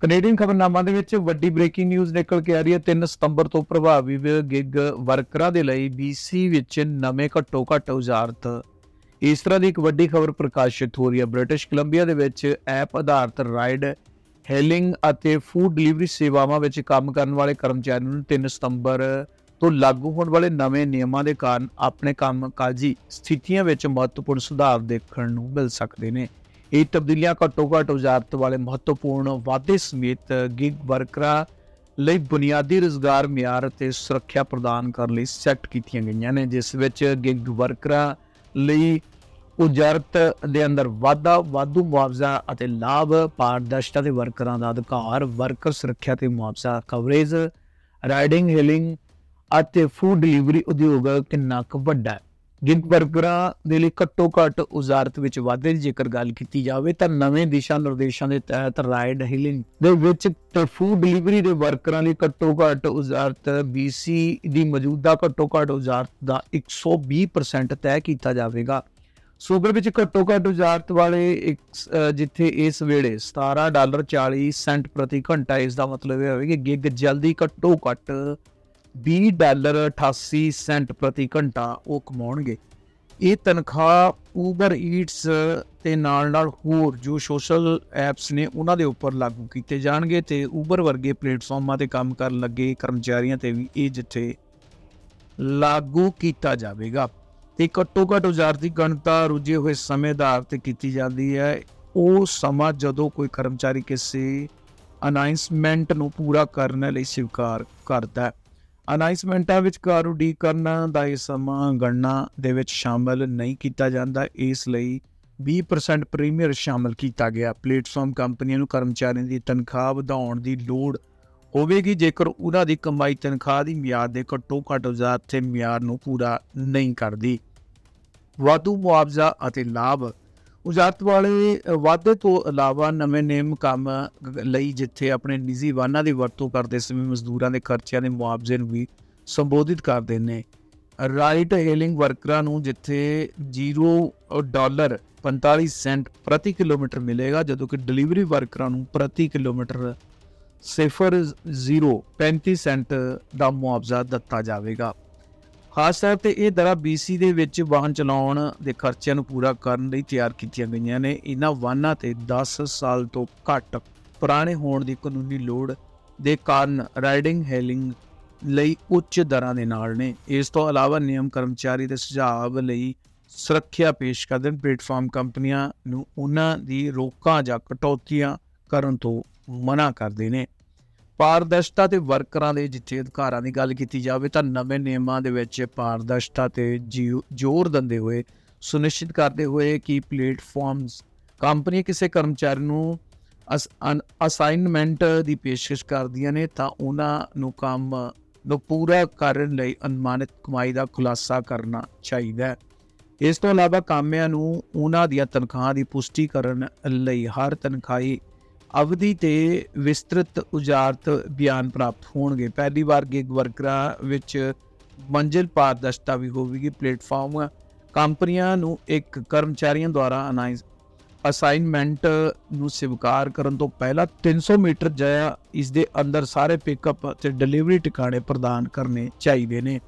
Canadian ਖਬਰਨਾਮਾ ਦੇ ਵਿੱਚ ਵੱਡੀ ਬ੍ਰੇਕਿੰਗ ਨਿਊਜ਼ ਨਿਕਲ ਕੇ ਆ ਰਹੀ ਹੈ 3 ਸਤੰਬਰ ਤੋਂ ਪ੍ਰਭਾਵੀ ਗਿਗ ਵਰਕਰਾਂ ਦੇ ਲਈ BC ਵਿੱਚ ਨਵੇਂ ਘੱਟੋ ਘੱਟ ਉਜਾਰਤ ਇਸ ਤਰ੍ਹਾਂ ਦੀ ਇੱਕ ਵੱਡੀ ਖਬਰ ਪ੍ਰਕਾਸ਼ਿਤ ਹੋ ਰਹੀ ਹੈ ਬ੍ਰਿਟਿਸ਼ ਕੋਲੰਬੀਆ ਦੇ ਵਿੱਚ ਐਪ ਆਧਾਰਿਤ ਰਾਈਡ ਹੈਲਿੰਗ ਅਤੇ ਫੂਡ ਡਿਲੀਵਰੀ ਸੇਵਾਵਾਂ ਵਿੱਚ ਕੰਮ ਕਰਨ ਵਾਲੇ ਕਰਮਚਾਰੀਆਂ ਨੂੰ 3 ਸਤੰਬਰ ਤੋਂ ਲਾਗੂ ਹੋਣ ਵਾਲੇ ਨਵੇਂ ਨਿਯਮਾਂ ਦੇ ਕਾਰਨ ਆਪਣੇ ਕੰਮ ਕਾਜੀ ਸਥਿਤੀਆਂ ਵਿੱਚ ਮਹੱਤਵਪੂਰਨ ਸੁਧਾਰ ਦੇਖਣ ਨੂੰ ਮਿਲ ਸਕਦੇ ਨੇ ਇਹ ਤਬਦੀਲੀਆਂ ਘੱਟੋ ਘੱਟ ਉਜਾਰਤ ਵਾਲੇ ਮਹੱਤਵਪੂਰਨ ਵਾਅਦੇ ਸਮੇਤ ਗਿਗ ਵਰਕਰਾਂ ਲਈ ਬੁਨਿਆਦੀ ਰੋਜ਼ਗਾਰ ਮਿਆਰ ਅਤੇ ਸੁਰੱਖਿਆ ਪ੍ਰਦਾਨ ਕਰਨ ਲਈ ਸੈੱਟ ਕੀਤੀਆਂ ਗਈਆਂ ਨੇ ਜਿਸ ਵਿੱਚ ਗਿਗ ਵਰਕਰਾਂ ਲਈ ਉਜਰਤ ਦੇ ਅੰਦਰ ਵਾਧਾ ਵਾਧੂ ਮੁਆਵਜ਼ਾ ਅਤੇ ਲਾਭ ਪਾਰਦਰਸ਼ਤਾ ਦੇ ਵਰਕਰਾਂ ਦਾ ਅਧਿਕਾਰ ਵਰਕਰ ਸੁਰੱਖਿਆ ਤੇ ਮੁਆਵਜ਼ਾ ਕਵਰੇਜ ਰਾਈਡਿੰਗ ਹੀਲਿੰਗ ਅਤੇ ਫੂਡ ਡਿਲੀਵਰੀ ਉਦਯੋਗ ਕਿੰਨਾ ਕੁ ਵੱਡਾ ਹੈ ਗਿਗ ਵਰਕਰਾਂ ਦੇ ਲਈ ਘੱਟੋ ਘੱਟ ਉਜ਼ਾਰਤ ਵਿੱਚ ਵਾਧੇ ਦੀ ਜੇਕਰ ਗੱਲ ਕੀਤੀ ਜਾਵੇ ਤਾਂ ਨਵੇਂ ਦਿਸ਼ਾ ਨਿਰਦੇਸ਼ਾਂ ਦੇ ਤਹਿਤ ਰਾਈਡ ਹੀਲਿੰਗ ਦੇ ਵਿੱਚ ਫੂਡ ਡਿਲੀਵਰੀ ਦੇ ਵਰਕਰਾਂ ਲਈ ਘੱਟੋ ਘੱਟ ਉਜ਼ਾਰਤ BC ਦੀ ਮੌਜੂਦਾ ਘੱਟੋ ਘੱਟ ਉਜ਼ਾਰਤ ਦਾ 120% ਤੈਅ ਕੀਤਾ ਜਾਵੇਗਾ ਸੂਬੇ ਵਿੱਚ ਘੱਟੋ ਘੱਟ ਉਜ਼ਾਰਤ ਵਾਲੇ ਇੱਕ ਜਿੱਥੇ ਇਸ ਵੇਲੇ 17 ਡਾਲਰ 40 ਸੈਂਟ ਪ੍ਰਤੀ ਘੰਟਾ ਇਸ ਦਾ ਮਤਲਬ ਇਹ ਹੋਵੇਗਾ ਕਿ ਗਿਗ ਜਲਦੀ ਘੱਟੋ ਘੱਟ 20 ਡਾਲਰ 88 ਸੈਂਟ ਪ੍ਰਤੀ ਘੰਟਾ ਉਹ ਕਮਾਉਣਗੇ ਇਹ ਤਨਖਾਹ ਉਬਰ ਈਟਸ ਤੇ ਨਾਲ-ਨਾਲ ਹੋਰ ਜੋ ਸੋਸ਼ਲ ਐਪਸ ਨੇ ਉਹਨਾਂ ਦੇ ਉੱਪਰ ਲਾਗੂ ਕੀਤੇ ਜਾਣਗੇ ਤੇ ਉਬਰ ਵਰਗੇ ਪਲੇਟਫਾਰਮਾਂ ਤੇ ਕੰਮ ਕਰਨ ਲੱਗੇ ਕਰਮਚਾਰੀਆਂ ਤੇ ਵੀ ਇਹ ਜਿੱਥੇ ਲਾਗੂ ਕੀਤਾ ਜਾਵੇਗਾ ਤੇ ਘੱਟੋ ਘੱਟ ਉਜਾਰਤੀ ਗਣਤਾ ਰੁਝੇ ਹੋਏ ਸਮੇਂ ਦਾ ਅਰਥ ਕੀਤੀ ਜਾਂਦੀ ਹੈ ਉਹ ਸਮਾਂ ਜਦੋਂ ਕੋਈ ਕਰਮਚਾਰੀ ਕਿਸੇ ਅਨਾਉਂਸਮੈਂਟ ਨੂੰ ਪੂਰਾ ਕਰਨ ਲਈ ਸਵੀਕਾਰ ਕਰਦਾ ਹੈ ਅਨਾਉਂਸਮੈਂਟਾਂ ਵਿੱਚ ਕਾਰੂ ਡੀ ਕਰਨਾ ਦਾ ਇਹ ਸਮਾਂ ਗਣਨਾ ਦੇ ਵਿੱਚ ਸ਼ਾਮਲ ਨਹੀਂ ਕੀਤਾ ਜਾਂਦਾ ਇਸ ਲਈ 20% ਪ੍ਰੀਮੀਅਰ ਸ਼ਾਮਲ ਕੀਤਾ ਗਿਆ ਪਲੇਟਫਾਰਮ ਕੰਪਨੀਆਂ ਨੂੰ ਕਰਮਚਾਰੀਆਂ ਦੀ ਤਨਖਾਹ ਵਧਾਉਣ ਦੀ ਲੋੜ ਹੋਵੇਗੀ ਜੇਕਰ ਉਹਨਾਂ ਦੀ ਕਮਾਈ ਤਨਖਾਹ ਦੀ ਮਿਆਦ ਦੇ ਘੱਟੋ ਘੱਟ ਉਜ਼ਾਰ ਤੇ ਮਿਆਰ ਨੂੰ ਪੂਰਾ ਨਹੀਂ ਕਰਦੀ ਵਾਧੂ ਮੁਆਵਜ਼ਾ ਅਤੇ ਲਾਭ ਉਜਾਰਤ ਵਾਲੇ ਵਾਅਦੇ ਤੋਂ ਇਲਾਵਾ ਨਵੇਂ ਨੇਮ ਕੰਮ ਲਈ ਜਿੱਥੇ ਆਪਣੇ ਨਿੱਜੀ ਵਾਹਨਾਂ ਦੀ ਵਰਤੋਂ ਕਰਦੇ ਸਮੇਂ ਮਜ਼ਦੂਰਾਂ ਦੇ ਖਰਚਿਆਂ ਦੇ ਮੁਆਵਜ਼ੇ ਨੂੰ ਵੀ ਸੰਬੋਧਿਤ ਕਰਦੇ ਨੇ ਰਾਈਟ ਹੇਲਿੰਗ ਵਰਕਰਾਂ ਨੂੰ ਜਿੱਥੇ 0 ਡਾਲਰ 45 ਸੈਂਟ ਪ੍ਰਤੀ ਕਿਲੋਮੀਟਰ ਮਿਲੇਗਾ ਜਦੋਂ ਕਿ ਡਿਲੀਵਰੀ ਵਰਕਰਾਂ ਨੂੰ ਪ੍ਰਤੀ ਕਿਲੋਮੀਟਰ 0 35 ਸੈਂਟ ਦਾ ਮੁਆਵਜ਼ਾ ਦਿੱਤਾ ਜਾਵੇਗਾ ਖਾਸ ਤੌਰ ਤੇ ਇਹ ਦਰਾਂ BC ਦੇ ਵਿੱਚ ਵਾਹਨ ਚਲਾਉਣ ਦੇ ਖਰਚਿਆਂ ਨੂੰ ਪੂਰਾ ਕਰਨ ਲਈ ਤਿਆਰ ਕੀਤੀਆਂ ਗਈਆਂ ਨੇ ਇਹਨਾਂ ਵਾਹਨਾਂ ਤੇ 10 ਸਾਲ ਤੋਂ ਘੱਟ ਪੁਰਾਣੇ ਹੋਣ ਦੀ ਕਾਨੂੰਨੀ ਲੋੜ ਦੇ ਕਾਰਨ ਰਾਈਡਿੰਗ ਹੈਲਿੰਗ ਲਈ ਉੱਚ ਦਰਾਂ ਦੇ ਨਾਲ ਨੇ ਇਸ ਤੋਂ ਇਲਾਵਾ ਨਿਯਮ ਕਰਮਚਾਰੀ ਦੇ ਸੁਝਾਅ ਲਈ ਸੁਰੱਖਿਆ ਪੇਸ਼ ਕਰਦੇ ਨੇ ਪਲੇਟਫਾਰਮ ਕੰਪਨੀਆਂ ਨੂੰ ਉਹਨਾਂ ਦੀ ਰੋਕਾਂ ਜਾਂ ਕਟੌਤੀਆਂ ਕਰਨ ਤੋਂ ਮਨਾ ਕਰਦੇ ਨੇ ਪਾਰਦਰਸ਼ਤਾ ਤੇ ਵਰਕਰਾਂ ਦੇ ਜਿੱਥੇ ਅਧਿਕਾਰਾਂ ਦੀ ਗੱਲ ਕੀਤੀ ਜਾਵੇ ਤਾਂ ਨਵੇਂ ਨਿਯਮਾਂ ਦੇ ਵਿੱਚ ਪਾਰਦਰਸ਼ਤਾ ਤੇ ਜ਼ੋਰ ਦਿੰਦੇ ਹੋਏ ਸੁਨਿਸ਼ਚਿਤ ਕਰਦੇ ਹੋਏ ਕਿ ਪਲੇਟਫਾਰਮਸ ਕੰਪਨੀ ਕਿਸੇ ਕਰਮਚਾਰੀ ਨੂੰ ਅਸਾਈਨਮੈਂਟ ਦੀ ਪੇਸ਼ਕਸ਼ ਕਰਦੀਆਂ ਨੇ ਤਾਂ ਉਹਨਾਂ ਨੂੰ ਕੰਮ ਨੂੰ ਪੂਰਾ ਕਰਨ ਲਈ ਅਨੁਮਾਨਿਤ ਕਮਾਈ ਦਾ ਖੁਲਾਸਾ ਕਰਨਾ ਚਾਹੀਦਾ ਹੈ ਇਸ ਤੋਂ ਇਲਾਵਾ ਕਾਮਿਆਂ ਨੂੰ ਉਹਨਾਂ ਦੀਆਂ ਤਨਖਾਹਾਂ ਦੀ ਪੁਸ਼ਟੀ ਕਰਨ ਲਈ ਹਰ ਤਨਖਾਹੀ ਅਵਧੀ ਤੇ ਵਿਸਤ੍ਰਿਤ ਉਜਾਰਤ ਬਿਆਨ ਪ੍ਰਾਪਤ ਹੋਣਗੇ ਪਹਿਲੀ ਵਾਰ ਗਿਗ ਵਰਕਰਾਂ ਵਿੱਚ ਮੰਜ਼ਿਲ ਪਾਰਦਰਸ਼ਤਾ ਵੀ ਹੋਵੇਗੀ ਪਲੇਟਫਾਰਮ ਕੰਪਨੀਆਂ ਨੂੰ ਇੱਕ ਕਰਮਚਾਰੀਆਂ ਦੁਆਰਾ ਅਨਾਈਜ਼ ਅਸਾਈਨਮੈਂਟ ਨੂੰ ਸਵੀਕਾਰ ਕਰਨ ਤੋਂ ਪਹਿਲਾਂ 300 ਮੀਟਰ ਜਾਂ ਇਸ ਦੇ ਅੰਦਰ ਸਾਰੇ ਪਿਕਅਪ ਤੇ ਡਿਲੀਵਰੀ ਟਿਕਾਣੇ ਪ੍ਰਦਾਨ ਕਰਨੇ ਚਾਹੀਦੇ ਨੇ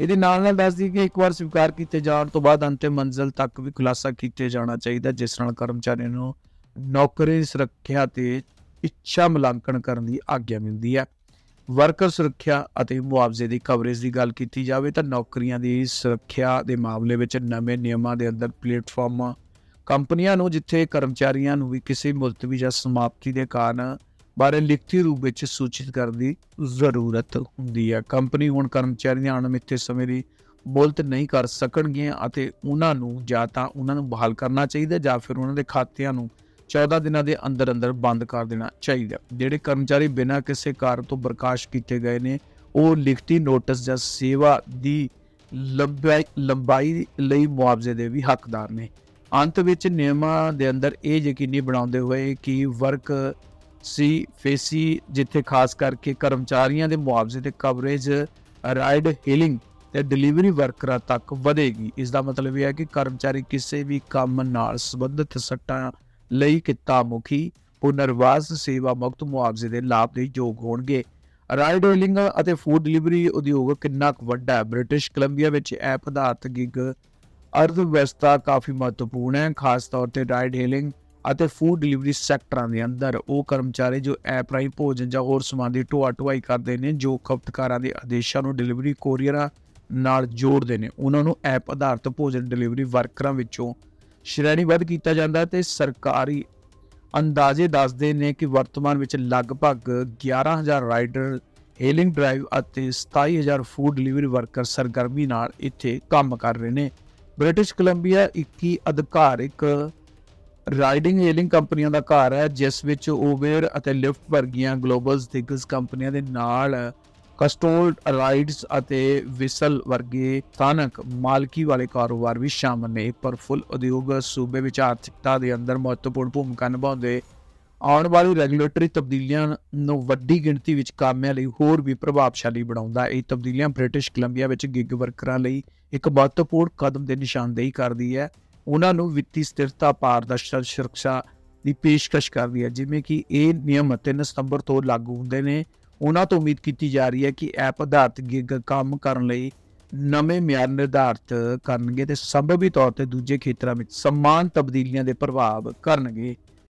ਇਹਦੇ ਨਾਲ ਨਾਲ ਦੱਸਦੀ ਕਿ ਇੱਕ ਵਾਰ ਸਵੀਕਾਰ ਕੀਤੇ ਜਾਣ ਤੋਂ ਬਾਅਦ ਅੰਤਿਮ ਮੰਜ਼ਿਲ ਤੱਕ ਵੀ ਖੁਲਾਸਾ ਕੀਤੇ ਜਾਣਾ ਚਾਹੀਦਾ ਜਿਸ ਨਾਲ ਕਰਮਚਾਰੀ ਨੂੰ ਨੌਕਰੀ ਸੁਰੱਖਿਆ ਤੇ ਇੱਛਾ ਮੁਲਾਂਕਣ ਕਰਨ ਦੀ ਆਗਿਆ ਮਿਲਦੀ ਹੈ ਵਰਕਰ ਸੁਰੱਖਿਆ ਅਤੇ ਮੁਆਵਜ਼ੇ ਦੀ ਕਵਰੇਜ ਦੀ ਗੱਲ ਕੀਤੀ ਜਾਵੇ ਤਾਂ ਨੌਕਰੀਆਂ ਦੀ ਸੁਰੱਖਿਆ ਦੇ ਮਾਮਲੇ ਵਿੱਚ ਨਵੇਂ ਨਿਯਮਾਂ ਦੇ ਅੰਦਰ ਪਲੇਟਫਾਰਮ ਕੰਪਨੀਆਂ ਨੂੰ ਜਿੱਥੇ ਕਰਮਚਾਰੀਆਂ ਨੂੰ ਵੀ ਕਿਸੇ ਮੁਲਤਵੀ ਜਾਂ ਸਮਾਪਤੀ ਦੇ ਕਾਰਨ ਬਾਰੇ ਲਿਖਤੀ ਰੂਪ ਵਿੱਚ ਸੂਚਿਤ ਕਰਨ ਦੀ ਜ਼ਰੂਰਤ ਹੁੰਦੀ ਹੈ ਕੰਪਨੀ ਹੁਣ ਕਰਮਚਾਰੀਆਂ ਨੂੰ ਇੱਥੇ ਸਮੇਂ ਦੀ ਮੁਲਤ ਨਹੀਂ ਕਰ ਸਕਣਗੀਆਂ ਅਤੇ ਉਹਨਾਂ ਨੂੰ ਜਾਂ ਤਾਂ ਉਹਨਾਂ ਨੂੰ ਬਹਾਲ ਕਰਨਾ ਚਾਹੀਦਾ ਜਾਂ ਫਿਰ ਉਹਨਾਂ ਦੇ ਖਾਤਿਆਂ ਨੂੰ 14 ਦਿਨਾਂ ਦੇ ਅੰਦਰ ਅੰਦਰ ਬੰਦ ਕਰ ਦੇਣਾ ਚਾਹੀਦਾ ਜਿਹੜੇ ਕਰਮਚਾਰੀ ਬਿਨਾਂ ਕਿਸੇ ਕਾਰਨ ਤੋਂ ਬਰਖਾਸਤ ਕੀਤੇ ਗਏ ਨੇ ਉਹ ਲਿਖਤੀ ਨੋਟਿਸ ਜਾਂ ਸੇਵਾ ਦੀ ਲੰਬਾਈ ਲਈ ਮੁਆਵਜ਼ੇ ਦੇ ਵੀ ਹੱਕਦਾਰ ਨੇ ਅੰਤ ਵਿੱਚ ਨਿਯਮਾਂ ਦੇ ਅੰਦਰ ਇਹ ਯਕੀਨੀ ਬਣਾਉਂਦੇ ਹੋਏ ਕਿ ਵਰਕ ਸੀ ਫੇਸੀ ਜਿੱਥੇ ਖਾਸ ਕਰਕੇ ਕਰਮਚਾਰੀਆਂ ਦੇ ਮੁਆਵਜ਼ੇ ਤੇ ਕਵਰੇਜ ਰਾਈਡ ਹੀਲਿੰਗ ਤੇ ਡਿਲੀਵਰੀ ਵਰਕਰਾਂ ਤੱਕ ਵਧੇਗੀ ਇਸ ਦਾ ਮਤਲਬ ਇਹ ਹੈ ਕਿ ਕਰਮਚਾਰੀ ਕਿਸੇ ਵੀ ਕੰਮ ਨਾਲ ਸੰਬੰਧਿਤ ਸੱਟਾਂ ਲਈ ਕਿੱਤਾ ਮੁਖੀ ਪੁਨਰਵਾਸ ਸੇਵਾ ਮੁਕਤ ਮੁਆਵਜ਼ੇ ਦੇ ਲਾਭ ਦੇ ਯੋਗ ਹੋਣਗੇ ਰਾਈਡ ਡੋਲਿੰਗ ਅਤੇ ਫੂਡ ਡਿਲੀਵਰੀ ਉਦਯੋਗ ਕਿੰਨਾ ਕੁ ਵੱਡਾ ਹੈ ਬ੍ਰਿਟਿਸ਼ ਕੋਲੰਬੀਆ ਵਿੱਚ ਇਹ ਪਦਾਰਥ ਗਿਗ ਵਿਵਸਥਾ ਕਾਫੀ ਮਹੱਤਵਪੂਰਨ ਹੈ ਖਾਸ ਤੌਰ ਤੇ ਰਾਈਡ ਡੇਲਿੰਗ ਅਤੇ ਫੂਡ ਡਿਲੀਵਰੀ ਸੈਕਟਰਾਂ ਦੇ ਅੰਦਰ ਉਹ ਕਰਮਚਾਰੀ ਜੋ ਐਪ ਰਾਹੀਂ ਭੋਜਨ ਜਾਂ ਹੋਰ ਸਮਾਨ ਦੀ ਢੋਆ ਢੁਆਈ ਕਰਦੇ ਨੇ ਜੋ ਖਪਤਕਾਰਾਂ ਦੇ ਆਦੇਸ਼ਾਂ ਨੂੰ ਡਿਲੀਵਰੀ ਕੋਰੀਅਰਾਂ ਨਾਲ ਜੋੜਦੇ ਨੇ ਉਹਨਾਂ ਨੂੰ ਐਪ ਆਧਾਰਿਤ ਭੋਜਨ ਡਿਲੀਵਰੀ ਵਰਕਰਾਂ ਵਿੱਚੋਂ ਸ਼੍ਰੇਣੀਬੱਧ ਕੀਤਾ ਜਾਂਦਾ ਤੇ ਸਰਕਾਰੀ ਅੰਦਾਜ਼ੇ ਦੱਸਦੇ ਨੇ ਕਿ ਵਰਤਮਾਨ ਵਿੱਚ ਲਗਭਗ 11000 ਰਾਈਡਰ ਹੇਲਿੰਗ ਡਰਾਈਵ ਅਤੇ 27000 ਫੂਡ ਡਿਲੀਵਰੀ ਵਰਕਰ ਸਰਗਰਮੀ ਨਾਲ ਇੱਥੇ ਕੰਮ ਕਰ ਰਹੇ ਨੇ ਬ੍ਰਿਟਿਸ਼ ਕੋਲੰਬੀਆ 21 ਅਧਿਕਾਰਿਕ ਰਾਈਡਿੰਗ ਹੇਲਿੰਗ ਕੰਪਨੀਆਂ ਦਾ ਘਰ ਹੈ ਜਿਸ ਵਿੱਚ ਓਵਰ ਅਤੇ ਲਿਫਟ ਵਰਗੀਆਂ ਗਲੋਬਲ ਦਿਗਜ ਕੰਪਨੀਆਂ ਦੇ ਨਾਲ ਕਸਟੋਲਡ ਰਾਈਡਸ ਅਤੇ ਵਿਸਲ ਵਰਗੇ ਸਥਾਨਕ ਮਾਲਕੀ ਵਾਲੇ ਕਾਰੋਬਾਰ ਵੀ ਸ਼ਾਮਲ ਨੇ ਪਰ ਫੁੱਲ ਉਦਯੋਗ ਸੂਬੇ ਵਿੱਚ ਆਰਥਿਕਤਾ ਦੇ ਅੰਦਰ ਮਹੱਤਵਪੂਰਨ ਭੂਮਿਕਾ ਨਿਭਾਉਂਦੇ ਆਉਣ ਵਾਲੀ ਰੈਗੂਲੇਟਰੀ ਤਬਦੀਲੀਆਂ ਨੂੰ ਵੱਡੀ ਗਿਣਤੀ ਵਿੱਚ ਕਾਮਿਆਂ ਲਈ ਹੋਰ ਵੀ ਪ੍ਰਭਾਵਸ਼ਾਲੀ ਬਣਾਉਂਦਾ ਇਹ ਤਬਦੀਲੀਆਂ ਬ੍ਰਿਟਿਸ਼ ਕੋਲੰਬੀਆ ਵਿੱਚ ਗਿਗ ਵਰਕਰਾਂ ਲਈ ਇੱਕ ਮਹੱਤਵਪੂਰਨ ਕਦਮ ਦੇ ਨਿਸ਼ਾਨਦੇਹੀ ਕਰਦੀ ਹੈ ਉਹਨਾਂ ਨੂੰ ਵਿੱਤੀ ਸਥਿਰਤਾ ਪਾਰਦਰਸ਼ਤਾ ਸੁਰੱਖਿਆ ਦੀ ਪੇਸ਼ਕਸ਼ ਕਰਦੀ ਹੈ ਜਿਵੇਂ ਕਿ ਇਹ ਨਿਯਮ 3 ਸਤੰਬਰ ਤੋਂ ਲਾਗੂ ਹੁੰਦੇ ਨੇ ਉਹਨਾਂ ਤੋਂ ਉਮੀਦ ਕੀਤੀ ਜਾ ਰਹੀ ਹੈ ਕਿ ਐਪ ਆਧਾਰਿਤ ਗਿਗ ਕੰਮ ਕਰਨ ਲਈ ਨਵੇਂ ਮਿਆਰ ਨਿਰਧਾਰਤ ਕਰਨਗੇ ਤੇ ਸੰਭਵੀ ਤੌਰ ਤੇ ਦੂਜੇ ਖੇਤਰਾਂ ਵਿੱਚ ਸਮਾਨ ਤਬਦੀਲੀਆਂ ਦੇ ਪ੍ਰਭਾਵ ਕਰਨਗੇ